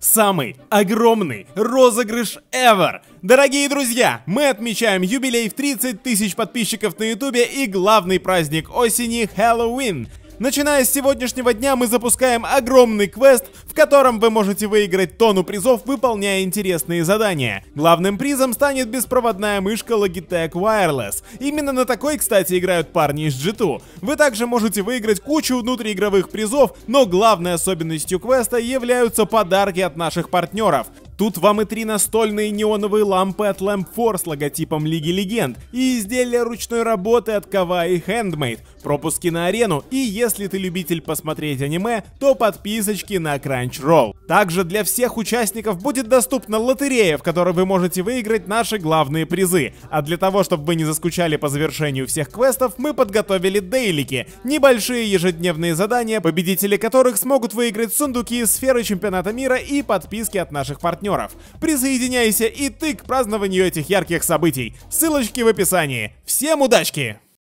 Самый огромный розыгрыш ever! Дорогие друзья, мы отмечаем юбилей в 30 тысяч подписчиков на ютубе и главный праздник осени Хэллоуин! Начиная с сегодняшнего дня мы запускаем огромный квест, в котором вы можете выиграть тону призов, выполняя интересные задания. Главным призом станет беспроводная мышка Logitech Wireless. Именно на такой, кстати, играют парни из G2. Вы также можете выиграть кучу внутриигровых призов, но главной особенностью квеста являются подарки от наших партнеров. Тут вам и три настольные неоновые лампы от Lamp Force с логотипом Лиги Легенд, и изделия ручной работы от Kawaii Handmade, пропуски на арену и, если ты любитель посмотреть аниме, то подписочки на Crunchyroll. Также для всех участников будет доступна лотерея, в которой вы можете выиграть наши главные призы. А для того, чтобы вы не заскучали по завершению всех квестов, мы подготовили дейлики, небольшие ежедневные задания, победители которых смогут выиграть сундуки из сферы чемпионата мира и подписки от наших партнеров. Присоединяйся и ты к празднованию этих ярких событий. Ссылочки в описании. Всем удачки!